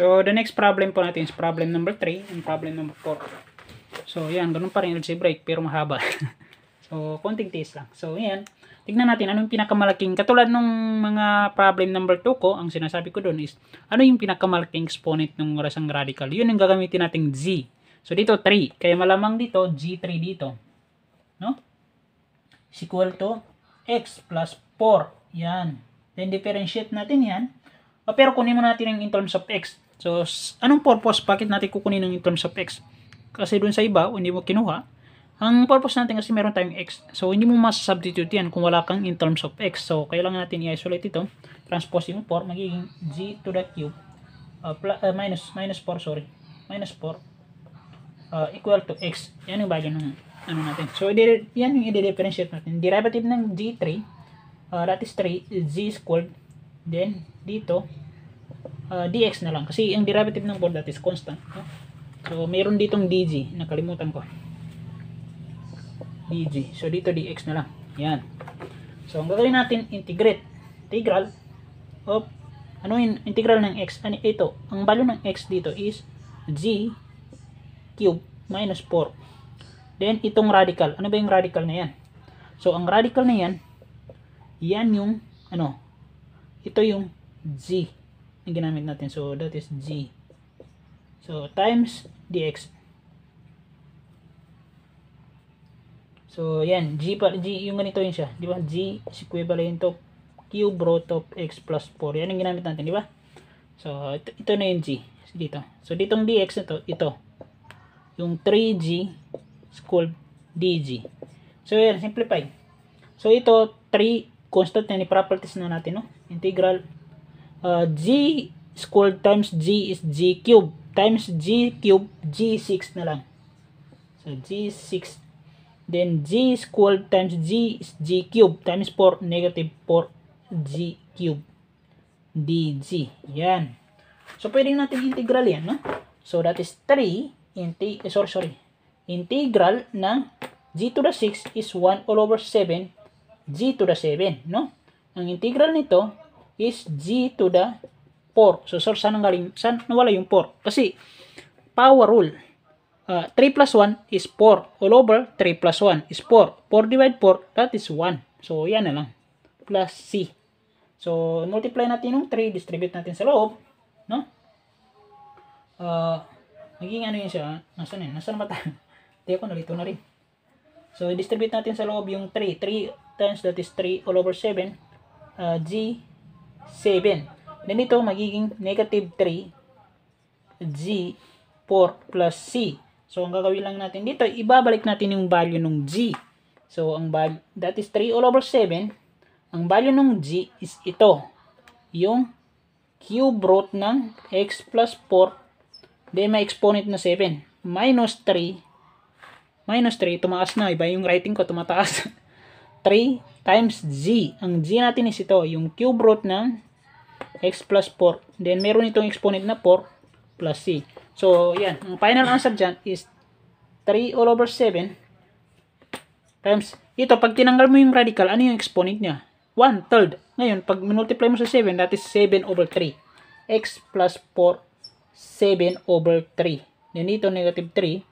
So, the next problem po natin is problem number 3 and problem number 4. So, yan. Ganun pa rin LC break pero mahaba. so, konting taste lang. So, yan. Tignan natin ano yung pinakamalaking. Katulad nung mga problem number 2 ko, ang sinasabi ko doon is ano yung pinakamalaking exponent ng rasang radical. Yun yung gagamitin nating z. So, dito 3. Kaya malamang dito, G3 dito. No? Is equal to x plus 4. Yan. Then, differentiate natin yan. pero kunin mo natin yung in terms of x. So, anong purpose? Bakit natin kukunin ng terms of x? Kasi doon sa iba, hindi mo kinuha. Ang purpose natin kasi meron tayong x. So, hindi mo masubstitute yan kung wala kang in terms of x. So, kailangan natin i-isolate ito. Transpose mo 4, magiging g to the cube uh, plus, uh, minus, minus 4, sorry. Minus 4 uh, equal to x. Yan yung value ng ano natin. So, yan yung i-differentiate natin. Derivative ng g3, uh, that is 3, g is Then, dito, uh, ah, dx na lang. Kasi yung derivative ng ball that is constant. No? Ah. So, mayroon ditong dg. Nakalimutan ko. dg. So, dito dx na lang. Yan. So, ang gagawin natin, integrate. Integral of, ano yun, integral ng x. Ano, ito, ang value ng x dito is g cube minus 4. Then, itong radical. Ano ba yung radical na yan? So, ang radical na yan, yan yung, ano, ito yung g ang ginamit natin. So, that is G. So, times dx. So, yan. G, G yung ganito yun siya. Di ba? G is equivalent to cube root of x plus 4. Yan ang ginamit natin. Di ba? So, ito, ito na yung G. dito. So, ditong dx na to, ito. Yung 3G is called DG. So, yan. Simplify. So, ito, 3 constant na ni properties na natin. No? Integral uh, G squared times G is G cube times G cube G6 na lang. So G6 then G squared times G is G cube times 4 negative 4 G cube DG. Yan. So pwedeng natin integral yan, no? So that is 3 inti eh, sorry, sorry. Integral ng G to the 6 is 1 all over 7 G to the 7, no? Ang integral nito is g to the 4. So, sir, saan ang galing? Saan nawala yung 4? Kasi, power rule. Uh, 3 plus 1 is 4. All over, 3 plus 1 is 4. 4 divide 4, that is 1. So, yan na lang. Plus c. So, multiply natin yung 3, distribute natin sa loob. No? Uh, naging ano yun siya. Nasaan yun? Nasaan ba tayo? Hindi ako, nalito na rin. So, distribute natin sa loob yung 3. 3 times that is 3 all over 7. Uh, G 7. Then ito magiging negative 3 G 4 plus C. So ang gagawin lang natin dito, ibabalik natin yung value ng G. So ang value, that is 3 all over 7. Ang value ng G is ito. Yung cube root ng x plus 4. Then may exponent na 7. Minus 3. Minus 3, tumaas na. Iba yung writing ko, tumataas. 3 times g. Ang g natin is ito, yung cube root ng x plus 4. Then, meron itong exponent na 4 plus c. So, yan. Ang final answer dyan is 3 all over 7 times, ito, pag tinanggal mo yung radical, ano yung exponent niya? 1 third. Ngayon, pag multiply mo sa 7, that is 7 over 3. x plus 4, 7 over 3. Then, ito, negative 3.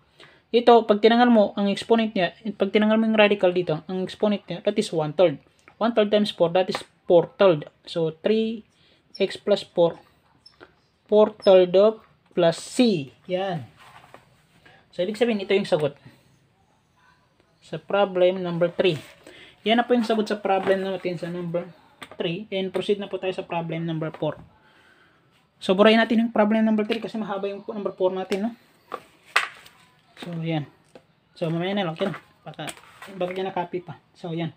Ito, pag tinanggal mo ang exponent niya, pag tinanggal mo yung radical dito, ang exponent niya, that is 1 third. 1 third times 4, that is 4 third. So, 3x plus 4, 4 third of plus c. Yan. So, ibig sabihin, ito yung sagot. Sa problem number 3. Yan na po yung sagot sa problem natin sa number 3. And proceed na po tayo sa problem number 4. So, burayin natin yung problem number 3 kasi mahaba yung number 4 natin, no? So, ayan. So, mamaya na lang yan. Baka, baka niya na-copy pa. So, ayan.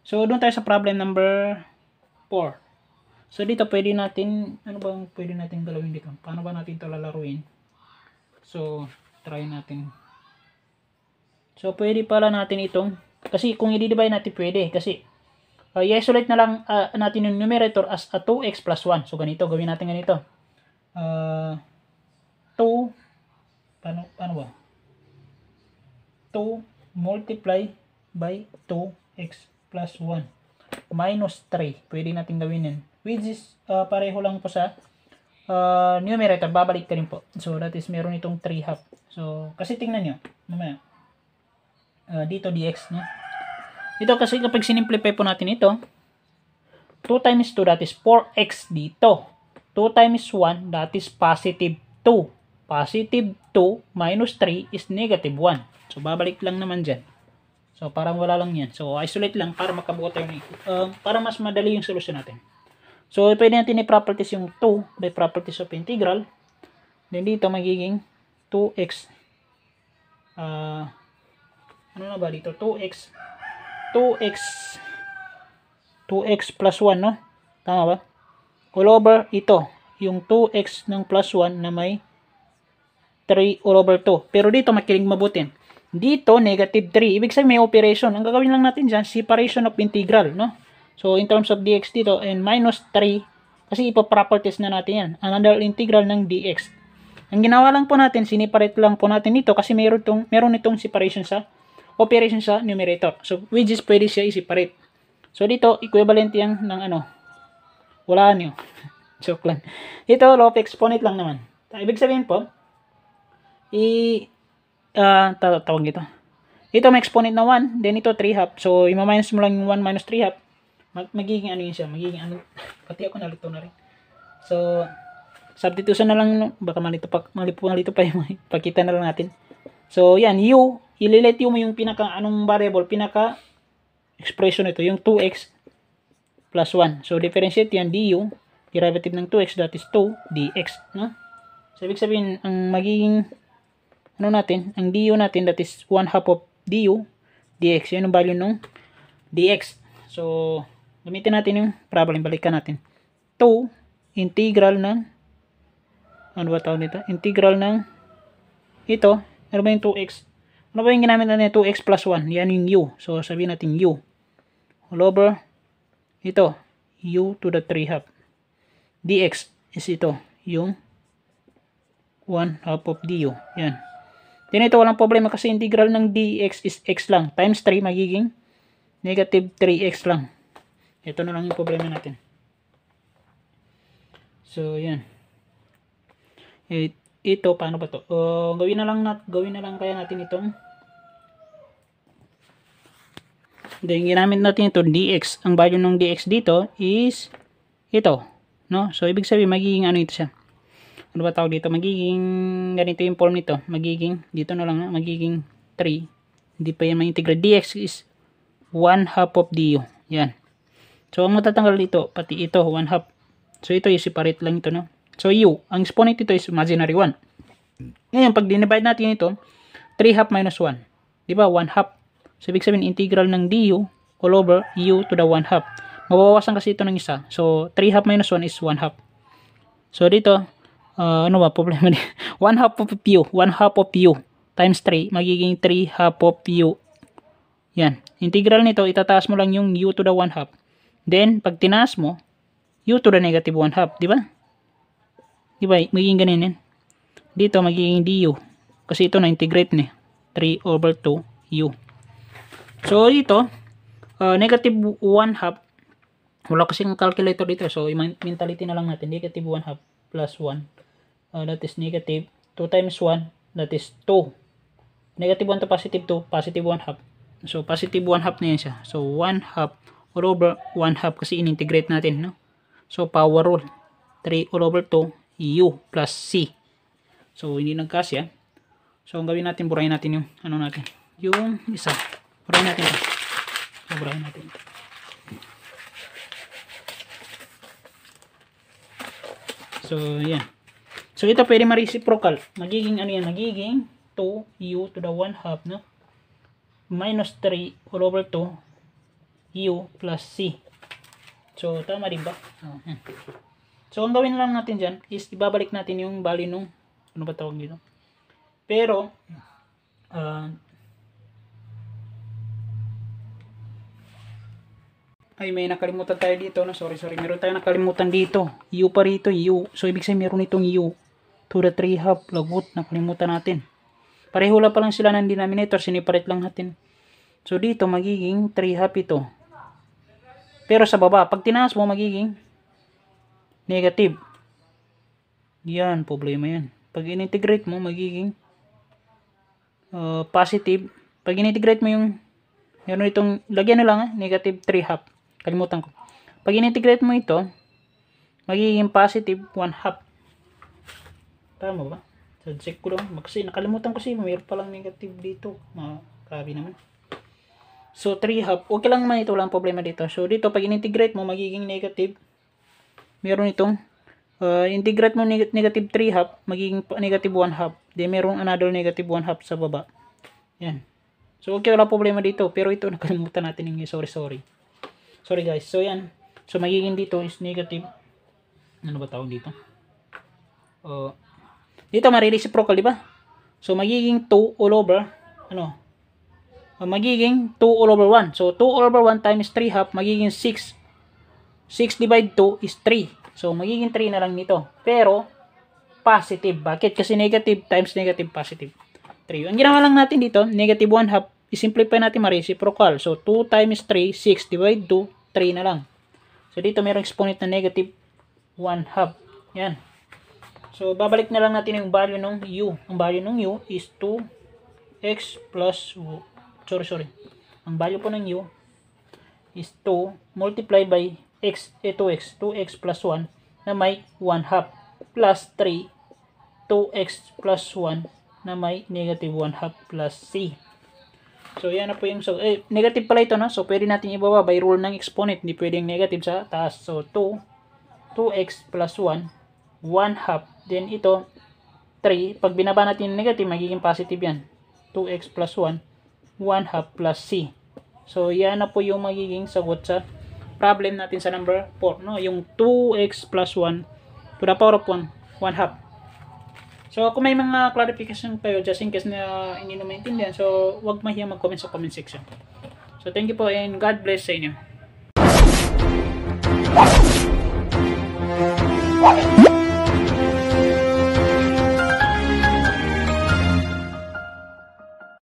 So, doon tayo sa problem number 4. So, dito pwede natin, ano bang pwede natin galawin dito? Paano ba natin ito lalaruin? So, try natin. So, pwede pala natin itong, kasi kung i-divide natin pwede, kasi uh, i-isolate na lang uh, natin yung numerator as a 2x plus 1. So, ganito, gawin natin ganito. Uh, ah, 2, paano, paano ba? 2 multiply by 2x plus 1 minus 3. Pwede natin gawin yan. Which is uh, pareho lang po sa uh, numerator. Babalik ka rin po. So, that is meron itong 3 half. So, kasi tingnan nyo. Mamaya. Uh, dito dx na. Ito kasi kapag sinimplify po natin ito, 2 times 2 that is 4x dito. 2 times 1 that is positive 2. Positive 2 minus 3 is negative 1. So, babalik lang naman dyan. So, parang wala lang yan. So, isolate lang para makabuo tayo ng, uh, para mas madali yung solution natin. So, pwede natin i-properties yung 2 by properties of integral. Then, dito magiging 2x. Uh, ah, ano na ba dito? 2x. 2x. 2x plus 1, no? Tama ba? All over ito. Yung 2x ng plus 1 na may 3 over 2. Pero dito, makinig mabutin. Dito, negative 3. Ibig sabihin, may operation. Ang gagawin lang natin dyan, separation of integral, no? So, in terms of dx dito, and minus 3, kasi ipoproperties na natin yan. Another integral ng dx. Ang ginawa lang po natin, siniparate lang po natin ito kasi meron, itong, meron itong separation sa operation sa numerator. So, which is pwede siya isiparate. So, dito, equivalent yan ng ano, wala nyo. Joke lang. Dito, low exponent lang naman. Ibig sabihin po, i uh, tawag dito ito may exponent na 1 then ito 3 half so i-minus mo lang yung 1 minus 3 half mag magiging ano yun siya magiging ano pati ako nalito na rin so substitution na lang baka malito pa malipo malito pa yung pakita na lang natin so yan u ililet mo yung pinaka anong variable pinaka expression ito yung 2x plus 1 so differentiate yan du derivative ng 2x that is 2 dx no so ibig sabihin ang magiging ano natin, ang du natin that is 1 half of du dx. Yun ang value nung dx. So, gamitin natin yung problem. Balikan natin. 2 integral ng ano ba tawag nito? Integral ng ito. Ano ba yung 2x? Ano ba yung ginamit natin? 2x plus 1. Yan yung u. So, sabihin natin u. All over ito. u to the 3 half. dx is ito. Yung 1 half of du. Yan. Then ito walang problema kasi integral ng dx is x lang. Times 3 magiging negative 3x lang. Ito na lang yung problema natin. So, yan. It, eh, ito, paano ba to? Uh, gawin na lang nat, gawin na lang kaya natin itong Then, ginamit natin ito, dx. Ang value ng dx dito is ito. No? So, ibig sabihin, magiging ano ito siya? ano ba tawag dito magiging ganito yung form nito magiging dito na lang ha? magiging 3 hindi pa yan ma dx is 1 half of du yan so ang matatanggal dito pati ito 1 half so ito is separate lang ito no so u ang exponent ito is imaginary 1 ngayon pag dinivide natin ito 3 half minus 1 di ba 1 half so ibig sabihin integral ng du all over u to the 1 half mabawasan kasi ito ng isa so 3 half minus 1 is 1 half so dito uh, ano ba problema ni 1 half of u 1 half of u times 3 magiging 3 half of u yan integral nito itataas mo lang yung u to the 1 half then pag tinaas mo u to the negative 1 half di ba di ba magiging ganun yan dito magiging du kasi ito na integrate ni 3 over 2 u so dito uh, negative 1 half wala kasing calculator dito so mentality na lang natin negative 1 half plus 1 uh, that is negative 2 times 1 that is 2 negative 1 to positive 2 positive 1 half so positive 1 half na yan siya so 1 half all over 1 half kasi inintegrate natin no? so power rule 3 all over 2 u plus c so hindi yan so ang gawin natin burahin natin yung ano natin yung isa burahin natin ito so burahin natin ito so yan yeah. So, ito pwede ma-reciprocal. Magiging ano yan? Magiging 2u to the 1 half, no? Minus 3 all over 2 u plus c. So, tama rin ba? Oh, so, ang gawin lang natin dyan is ibabalik natin yung value nung ano ba tawag dito? Pero, uh, ay may nakalimutan tayo dito no sorry sorry meron tayong nakalimutan dito u pa rito u so ibig sabihin meron itong u to the half half lagot nakalimutan natin pareho lang pala sila ng denominator siniparate lang natin so dito magiging 3 half ito pero sa baba pag tinaas mo magiging negative yan problema yan pag inintegrate mo magiging uh, positive pag inintegrate mo yung yun itong lagyan na lang ha, ah, negative 3 half kalimutan ko pag inintegrate mo ito magiging positive 1 half Tama ba? So, check ko lang. Kasi nakalimutan ko siya. Mayroon palang negative dito. Mga naman. So, 3 half. Okay lang naman ito. Walang problema dito. So, dito, pag in-integrate mo, magiging negative. Meron itong uh, integrate mo negative 3 half, magiging negative 1 half. Then, meron another negative 1 half sa baba. Yan. So, okay. Wala problema dito. Pero ito, nakalimutan natin yung sorry, sorry. Sorry, guys. So, yan. So, magiging dito is negative. Ano ba tawag dito? Uh, dito marireciprocal, di ba? So, magiging 2 all over, ano? Ah, magiging 2 all over 1. So, 2 all over 1 times 3 half, magiging 6. 6 divide 2 is 3. So, magiging 3 na lang nito. Pero, positive. Bakit? Kasi negative times negative, positive. 3. Ang ginawa lang natin dito, negative 1 half, isimplify natin ma-reciprocal. So, 2 times 3, 6 divide 2, 3 na lang. So, dito mayroong exponent na negative 1 half. Yan. So, babalik na lang natin yung value ng u. Ang value ng u is 2x plus, u. sorry, sorry. Ang value po ng u is 2 multiplied by x, eto eh, x 2x plus 1 na may 1 half plus 3, 2x plus 1 na may negative 1 half plus c. So, yan na po yung, so, eh, negative pala ito, no? So, pwede natin ibaba by rule ng exponent. Hindi pwede yung negative sa taas. So, 2, 2x plus 1, 1 half Then ito, 3. Pag binaba natin yung negative, magiging positive yan. 2x plus 1, 1 half plus c. So, yan na po yung magiging sagot sa problem natin sa number 4. No? Yung 2x plus 1 to the power of 1, 1 half. So, kung may mga clarification kayo, just in case na hindi na maintindihan, so, wag mahiya mag-comment sa comment section. So, thank you po and God bless sa inyo.